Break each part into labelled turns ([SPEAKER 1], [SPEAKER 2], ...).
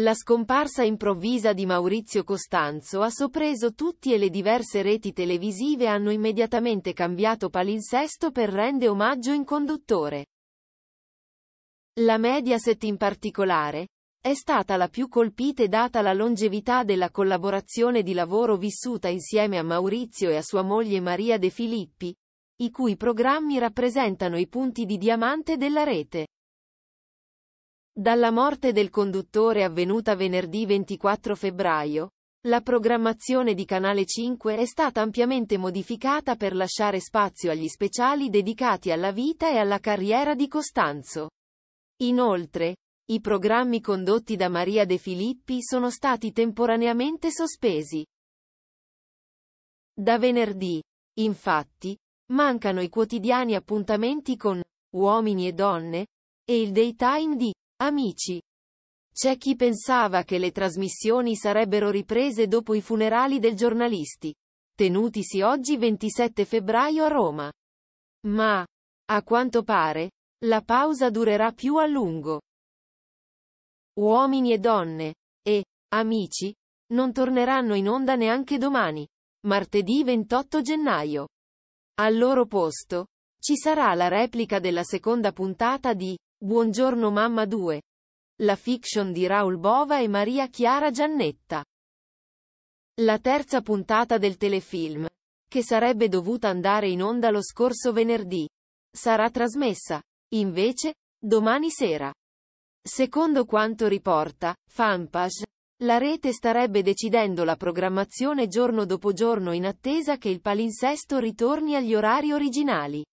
[SPEAKER 1] La scomparsa improvvisa di Maurizio Costanzo ha sorpreso tutti e le diverse reti televisive hanno immediatamente cambiato palinsesto per rende omaggio in conduttore. La Mediaset in particolare è stata la più colpita e data la longevità della collaborazione di lavoro vissuta insieme a Maurizio e a sua moglie Maria De Filippi, i cui programmi rappresentano i punti di diamante della rete. Dalla morte del conduttore avvenuta venerdì 24 febbraio, la programmazione di Canale 5 è stata ampiamente modificata per lasciare spazio agli speciali dedicati alla vita e alla carriera di Costanzo. Inoltre, i programmi condotti da Maria De Filippi sono stati temporaneamente sospesi. Da venerdì, infatti, mancano i quotidiani appuntamenti con uomini e donne e il daytime di Amici. C'è chi pensava che le trasmissioni sarebbero riprese dopo i funerali del giornalisti, tenutisi oggi 27 febbraio a Roma. Ma, a quanto pare, la pausa durerà più a lungo. Uomini e donne, e, amici, non torneranno in onda neanche domani, martedì 28 gennaio. Al loro posto, ci sarà la replica della seconda puntata di Buongiorno mamma 2. La fiction di Raul Bova e Maria Chiara Giannetta. La terza puntata del telefilm, che sarebbe dovuta andare in onda lo scorso venerdì, sarà trasmessa, invece, domani sera. Secondo quanto riporta, Fanpage, la rete starebbe decidendo la programmazione giorno dopo giorno in attesa che il palinsesto ritorni agli orari originali.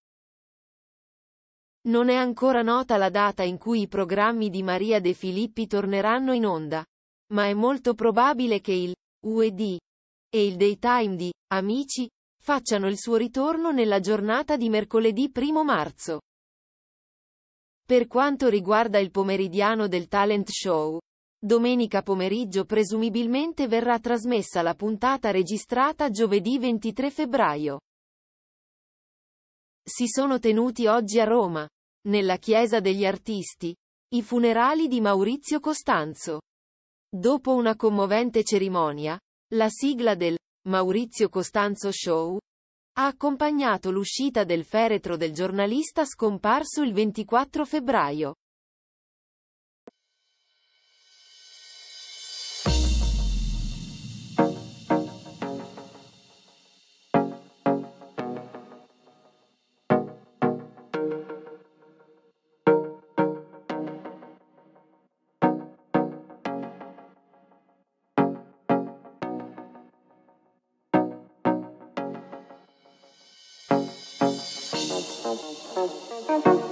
[SPEAKER 1] Non è ancora nota la data in cui i programmi di Maria De Filippi torneranno in onda, ma è molto probabile che il UED e il Daytime di Amici facciano il suo ritorno nella giornata di mercoledì 1 marzo. Per quanto riguarda il pomeridiano del talent show, domenica pomeriggio presumibilmente verrà trasmessa la puntata registrata giovedì 23 febbraio si sono tenuti oggi a Roma, nella Chiesa degli Artisti, i funerali di Maurizio Costanzo. Dopo una commovente cerimonia, la sigla del Maurizio Costanzo Show ha accompagnato l'uscita del feretro del giornalista scomparso il 24 febbraio. Thank you.